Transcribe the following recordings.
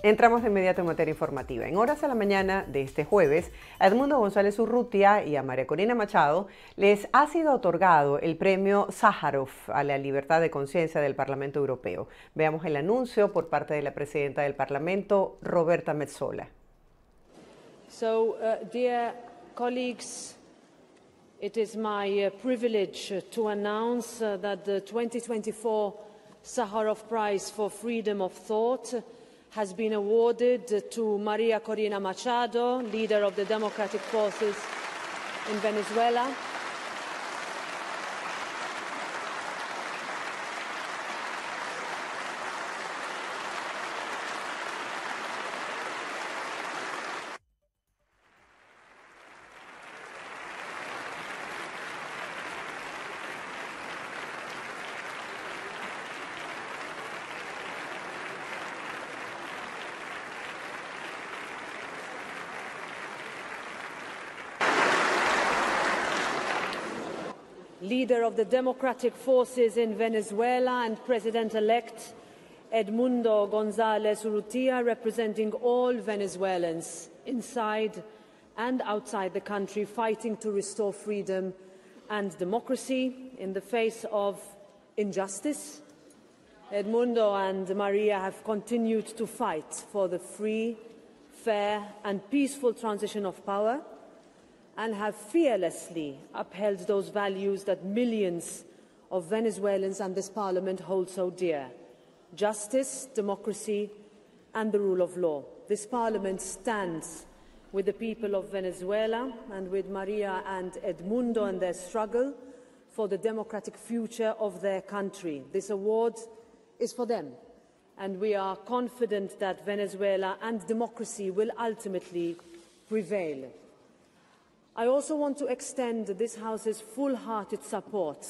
Entramos de inmediato en materia informativa. En horas a la mañana de este jueves, a Edmundo González Urrutia y a María Corina Machado les ha sido otorgado el premio Sájarov a la libertad de conciencia del Parlamento Europeo. Veamos el anuncio por parte de la presidenta del Parlamento, Roberta Metzola. So, uh, dear colleagues, it is my uh, privilege uh, to announce that the 2024 Prize for Freedom of has been awarded to Maria Corina Machado, leader of the Democratic Forces in Venezuela. leader of the democratic forces in Venezuela and President-elect Edmundo González Urrutia, representing all Venezuelans inside and outside the country, fighting to restore freedom and democracy in the face of injustice. Edmundo and Maria have continued to fight for the free, fair and peaceful transition of power and have fearlessly upheld those values that millions of Venezuelans and this Parliament hold so dear justice, democracy, and the rule of law. This Parliament stands with the people of Venezuela and with Maria and Edmundo and their struggle for the democratic future of their country. This award is for them, and we are confident that Venezuela and democracy will ultimately prevail. I also want to extend this House's full-hearted support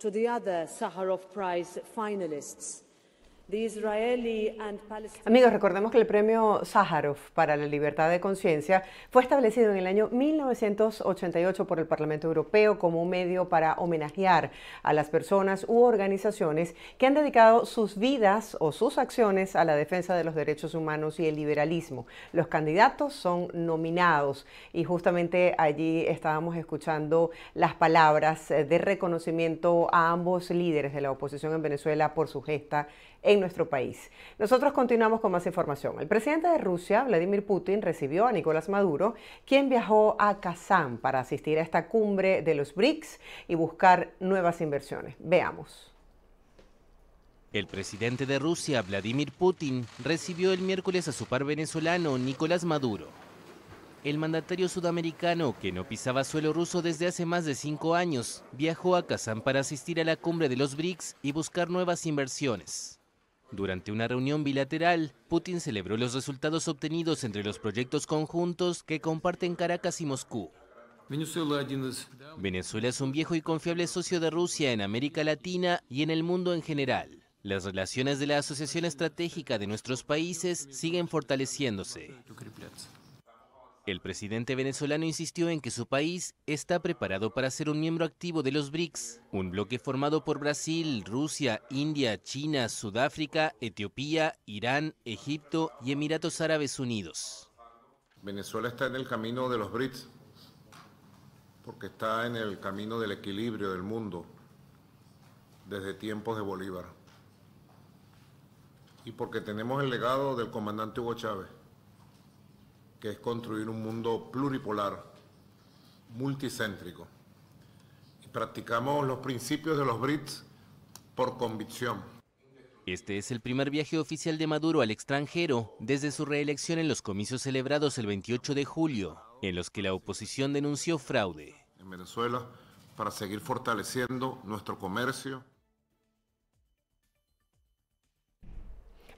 to the other Sakharov Prize finalists Amigos, recordemos que el premio Sájarov para la libertad de conciencia fue establecido en el año 1988 por el Parlamento Europeo como un medio para homenajear a las personas u organizaciones que han dedicado sus vidas o sus acciones a la defensa de los derechos humanos y el liberalismo. Los candidatos son nominados y justamente allí estábamos escuchando las palabras eh, de reconocimiento a ambos líderes de la oposición en Venezuela por su gesta en nuestro país. Nosotros continuamos con más información. El presidente de Rusia, Vladimir Putin, recibió a Nicolás Maduro, quien viajó a Kazán para asistir a esta cumbre de los BRICS y buscar nuevas inversiones. Veamos. El presidente de Rusia, Vladimir Putin, recibió el miércoles a su par venezolano, Nicolás Maduro. El mandatario sudamericano, que no pisaba suelo ruso desde hace más de cinco años, viajó a Kazán para asistir a la cumbre de los BRICS y buscar nuevas inversiones. Durante una reunión bilateral, Putin celebró los resultados obtenidos entre los proyectos conjuntos que comparten Caracas y Moscú. Venezuela es un viejo y confiable socio de Rusia en América Latina y en el mundo en general. Las relaciones de la asociación estratégica de nuestros países siguen fortaleciéndose. El presidente venezolano insistió en que su país está preparado para ser un miembro activo de los BRICS, un bloque formado por Brasil, Rusia, India, China, Sudáfrica, Etiopía, Irán, Egipto y Emiratos Árabes Unidos. Venezuela está en el camino de los BRICS porque está en el camino del equilibrio del mundo desde tiempos de Bolívar y porque tenemos el legado del comandante Hugo Chávez que es construir un mundo pluripolar, multicéntrico. Y practicamos los principios de los Brits por convicción. Este es el primer viaje oficial de Maduro al extranjero desde su reelección en los comicios celebrados el 28 de julio, en los que la oposición denunció fraude. En Venezuela, para seguir fortaleciendo nuestro comercio.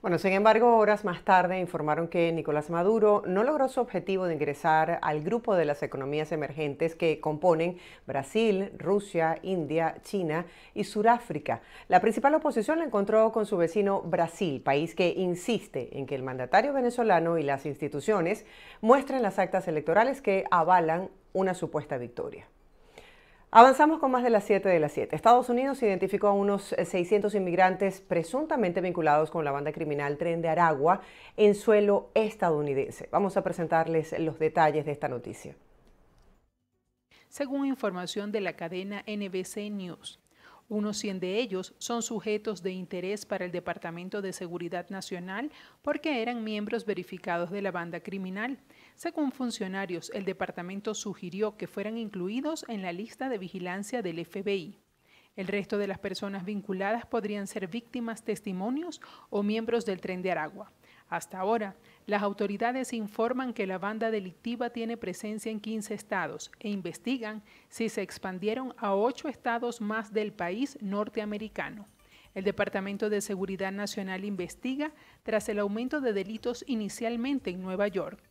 Bueno, sin embargo, horas más tarde informaron que Nicolás Maduro no logró su objetivo de ingresar al grupo de las economías emergentes que componen Brasil, Rusia, India, China y Sudáfrica. La principal oposición la encontró con su vecino Brasil, país que insiste en que el mandatario venezolano y las instituciones muestren las actas electorales que avalan una supuesta victoria. Avanzamos con más de las 7 de las 7. Estados Unidos identificó a unos 600 eh, inmigrantes presuntamente vinculados con la banda criminal Tren de Aragua en suelo estadounidense. Vamos a presentarles los detalles de esta noticia. Según información de la cadena NBC News, unos 100 de ellos son sujetos de interés para el Departamento de Seguridad Nacional porque eran miembros verificados de la banda criminal. Según funcionarios, el departamento sugirió que fueran incluidos en la lista de vigilancia del FBI. El resto de las personas vinculadas podrían ser víctimas, testimonios o miembros del tren de Aragua. Hasta ahora, las autoridades informan que la banda delictiva tiene presencia en 15 estados e investigan si se expandieron a 8 estados más del país norteamericano. El Departamento de Seguridad Nacional investiga tras el aumento de delitos inicialmente en Nueva York.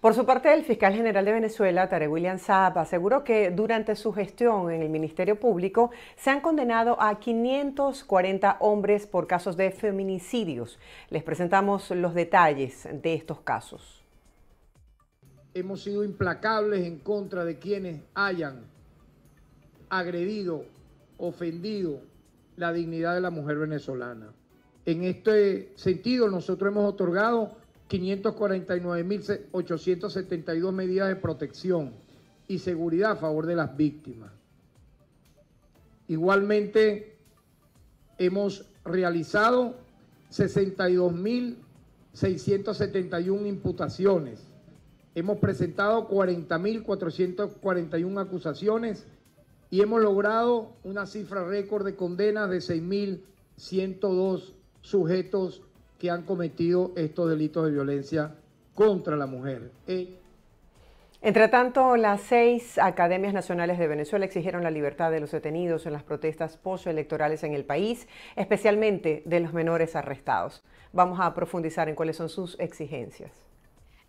Por su parte, el fiscal general de Venezuela, Tare William Saab, aseguró que durante su gestión en el Ministerio Público se han condenado a 540 hombres por casos de feminicidios. Les presentamos los detalles de estos casos. Hemos sido implacables en contra de quienes hayan agredido, ofendido la dignidad de la mujer venezolana. En este sentido, nosotros hemos otorgado 549.872 medidas de protección y seguridad a favor de las víctimas. Igualmente, hemos realizado 62.671 imputaciones. Hemos presentado 40.441 acusaciones y hemos logrado una cifra récord de condenas de 6.102 sujetos que han cometido estos delitos de violencia contra la mujer. Eh, entre tanto, las seis academias nacionales de Venezuela exigieron la libertad de los detenidos en las protestas postelectorales en el país, especialmente de los menores arrestados. Vamos a profundizar en cuáles son sus exigencias.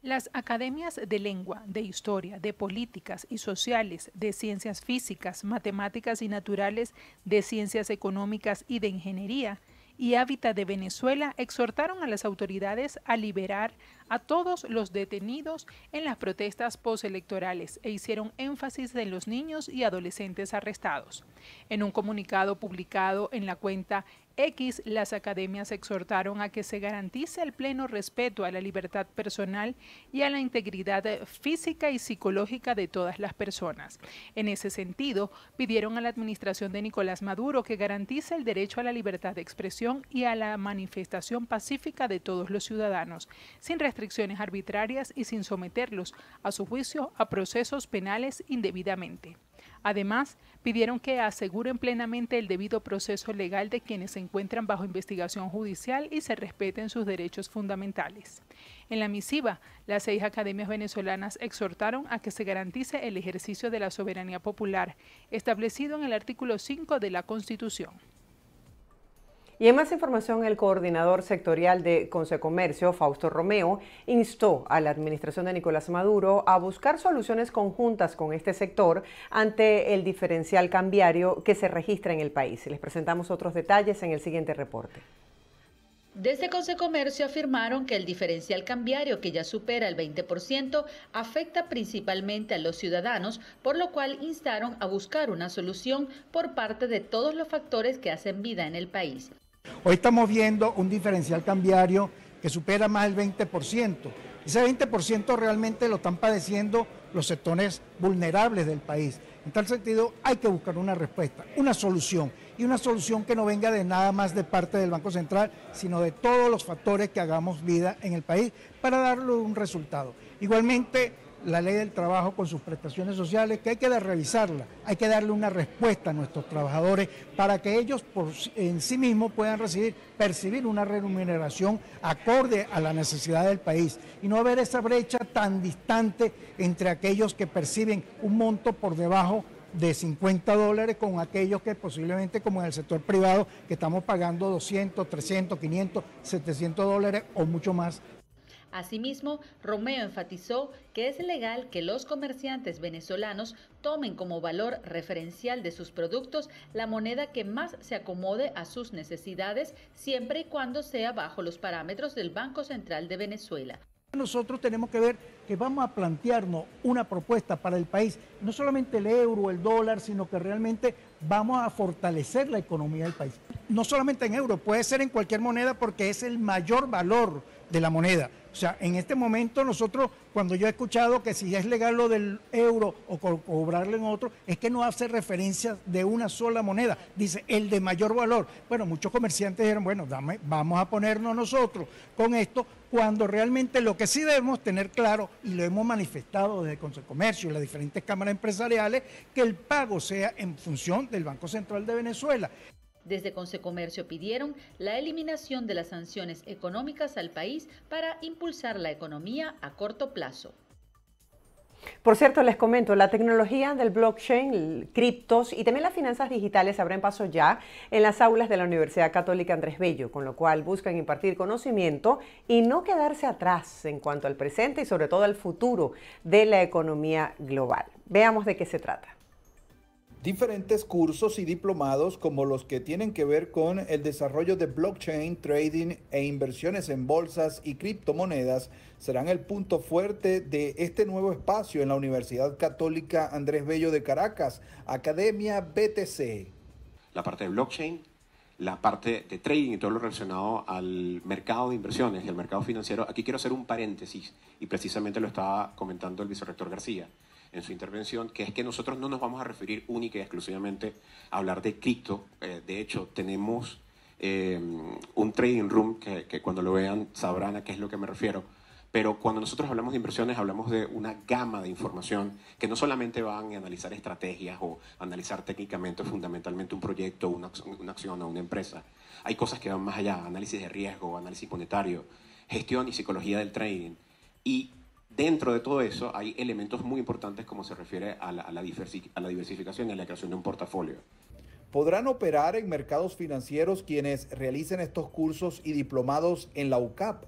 Las academias de lengua, de historia, de políticas y sociales, de ciencias físicas, matemáticas y naturales, de ciencias económicas y de ingeniería y Hábitat de Venezuela exhortaron a las autoridades a liberar a todos los detenidos en las protestas postelectorales e hicieron énfasis en los niños y adolescentes arrestados. En un comunicado publicado en la cuenta X, las academias exhortaron a que se garantice el pleno respeto a la libertad personal y a la integridad física y psicológica de todas las personas. En ese sentido, pidieron a la administración de Nicolás Maduro que garantice el derecho a la libertad de expresión y a la manifestación pacífica de todos los ciudadanos, sin restricciones arbitrarias y sin someterlos, a su juicio, a procesos penales indebidamente. Además, pidieron que aseguren plenamente el debido proceso legal de quienes se encuentran bajo investigación judicial y se respeten sus derechos fundamentales. En la misiva, las seis academias venezolanas exhortaron a que se garantice el ejercicio de la soberanía popular, establecido en el artículo 5 de la Constitución. Y en más información, el coordinador sectorial de Consecomercio, Fausto Romeo, instó a la administración de Nicolás Maduro a buscar soluciones conjuntas con este sector ante el diferencial cambiario que se registra en el país. Les presentamos otros detalles en el siguiente reporte. Desde Consecomercio afirmaron que el diferencial cambiario que ya supera el 20% afecta principalmente a los ciudadanos, por lo cual instaron a buscar una solución por parte de todos los factores que hacen vida en el país. Hoy estamos viendo un diferencial cambiario que supera más el 20%. Ese 20% realmente lo están padeciendo los sectores vulnerables del país. En tal sentido, hay que buscar una respuesta, una solución, y una solución que no venga de nada más de parte del Banco Central, sino de todos los factores que hagamos vida en el país para darle un resultado. Igualmente, la ley del trabajo con sus prestaciones sociales, que hay que revisarla, hay que darle una respuesta a nuestros trabajadores para que ellos en sí mismos puedan recibir, percibir una remuneración acorde a la necesidad del país y no haber esa brecha tan distante entre aquellos que perciben un monto por debajo de 50 dólares con aquellos que posiblemente, como en el sector privado, que estamos pagando 200, 300, 500, 700 dólares o mucho más Asimismo, Romeo enfatizó que es legal que los comerciantes venezolanos tomen como valor referencial de sus productos la moneda que más se acomode a sus necesidades, siempre y cuando sea bajo los parámetros del Banco Central de Venezuela. Nosotros tenemos que ver que vamos a plantearnos una propuesta para el país, no solamente el euro, el dólar, sino que realmente vamos a fortalecer la economía del país. No solamente en euro, puede ser en cualquier moneda porque es el mayor valor de la moneda. O sea, en este momento nosotros, cuando yo he escuchado que si es legal lo del euro o cobrarle en otro, es que no hace referencia de una sola moneda, dice el de mayor valor. Bueno, muchos comerciantes dijeron, bueno, vamos a ponernos nosotros con esto, cuando realmente lo que sí debemos tener claro, y lo hemos manifestado desde el Consejo Comercio y las diferentes cámaras empresariales, que el pago sea en función del Banco Central de Venezuela. Desde Comercio pidieron la eliminación de las sanciones económicas al país para impulsar la economía a corto plazo. Por cierto, les comento, la tecnología del blockchain, criptos y también las finanzas digitales habrán paso ya en las aulas de la Universidad Católica Andrés Bello, con lo cual buscan impartir conocimiento y no quedarse atrás en cuanto al presente y sobre todo al futuro de la economía global. Veamos de qué se trata diferentes cursos y diplomados como los que tienen que ver con el desarrollo de blockchain, trading e inversiones en bolsas y criptomonedas serán el punto fuerte de este nuevo espacio en la Universidad Católica Andrés Bello de Caracas, Academia BTC. La parte de blockchain, la parte de trading y todo lo relacionado al mercado de inversiones y al mercado financiero. Aquí quiero hacer un paréntesis y precisamente lo estaba comentando el vicerrector García en su intervención, que es que nosotros no nos vamos a referir única y exclusivamente a hablar de cripto. Eh, de hecho, tenemos eh, un trading room que, cuando lo vean sabrán a qué es lo que me refiero. Pero cuando nosotros hablamos de inversiones, hablamos de una gama de información que no solamente van a analizar estrategias o analizar técnicamente, fundamentalmente un proyecto, una, una acción o una empresa. Hay cosas que van más allá, análisis de riesgo, análisis monetario, gestión y psicología del trading. Y dentro de todo eso hay elementos muy importantes como se refiere a la, a la, diversificación y a la creación de un portafolio. ¿Podrán operar en mercados financieros quienes realicen estos cursos y diplomados en la UCAP?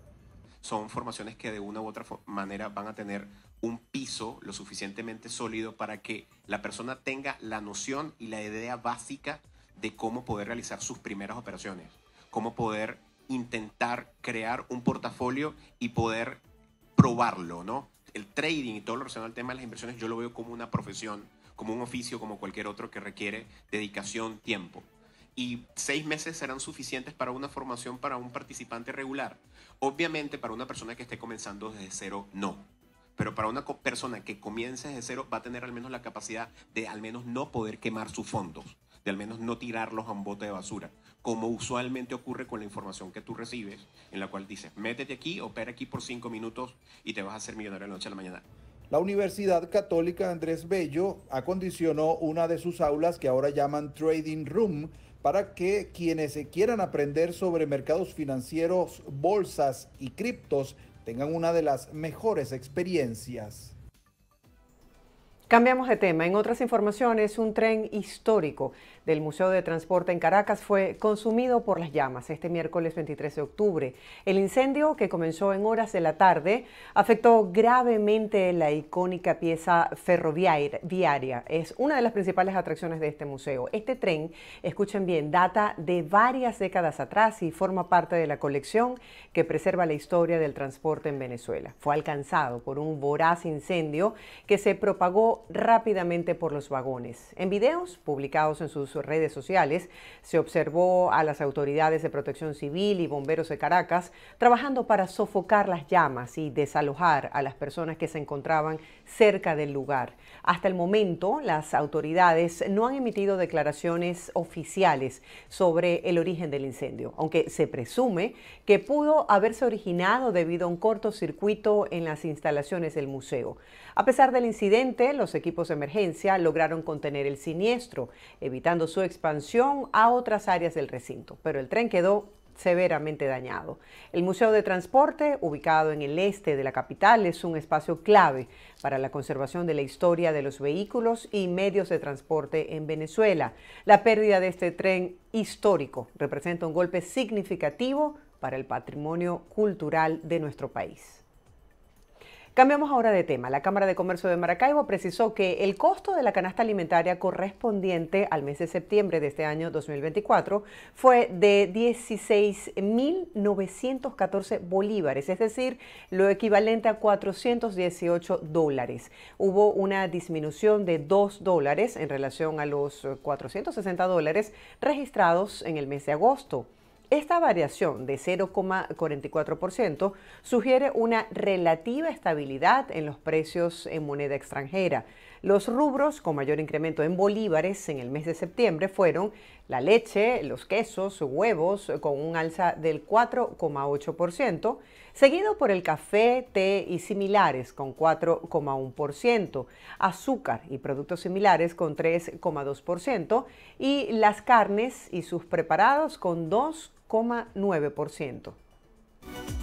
Son formaciones que de una u otra manera van a tener un piso lo suficientemente sólido para que la persona tenga la noción y la idea básica de cómo poder realizar sus primeras operaciones, cómo poder intentar crear un portafolio y poder probarlo, ¿no? El trading y todo lo relacionado al tema de las inversiones yo lo veo como una profesión, como un oficio, como cualquier otro que requiere dedicación, tiempo. Y seis meses serán suficientes para una formación para un participante regular. Obviamente para una persona que esté comenzando desde cero, no pero para una persona que comience desde cero va a tener al menos la capacidad de al menos no poder quemar sus fondos de al menos no tirarlos a un bote de basura, como usualmente ocurre con la información que tú recibes, en la cual dices, métete aquí, opera aquí por cinco minutos y te vas a hacer millonario de la noche a la mañana. La Universidad Católica Andrés Bello acondicionó una de sus aulas que ahora llaman Trading Room para que quienes quieran aprender sobre mercados financieros, bolsas y criptos tengan una de las mejores experiencias. Cambiamos de tema. En otras informaciones, un tren histórico del Museo de Transporte en Caracas fue consumido por las llamas este miércoles 23 de octubre. El incendio, que comenzó en horas de la tarde, afectó gravemente la icónica pieza ferroviaria. Es una de las principales atracciones de este museo. Este tren, escuchen bien, data de varias décadas atrás y forma parte de la colección que preserva la historia del transporte en Venezuela. Fue alcanzado por un voraz incendio que se propagó rápidamente por los vagones. En videos publicados en sus redes sociales, se observó a las autoridades de protección civil y bomberos de Caracas trabajando para sofocar las llamas y desalojar a las personas que se encontraban cerca del lugar. Hasta el momento, las autoridades no han emitido declaraciones oficiales sobre el origen del incendio, aunque se presume que pudo haberse originado debido a un cortocircuito en las instalaciones del museo. A pesar del incidente, los equipos de emergencia lograron contener el siniestro, evitando su expansión a otras áreas del recinto, pero el tren quedó severamente dañado. El Museo de Transporte, ubicado en el este de la capital, es un espacio clave para la conservación de la historia de los vehículos y medios de transporte en Venezuela. La pérdida de este tren histórico representa un golpe significativo para el patrimonio cultural de nuestro país. Cambiamos ahora de tema. La Cámara de Comercio de Maracaibo precisó que el costo de la canasta alimentaria correspondiente al mes de septiembre de este año 2024 fue de 16.914 bolívares, es decir, lo equivalente a 418 dólares. Hubo una disminución de 2 dólares en relación a los 460 dólares registrados en el mes de agosto. Esta variación de 0,44% sugiere una relativa estabilidad en los precios en moneda extranjera. Los rubros con mayor incremento en bolívares en el mes de septiembre fueron la leche, los quesos, huevos, con un alza del 4,8%, seguido por el café, té y similares con 4,1%, azúcar y productos similares con 3,2% y las carnes y sus preparados con 2%. 9%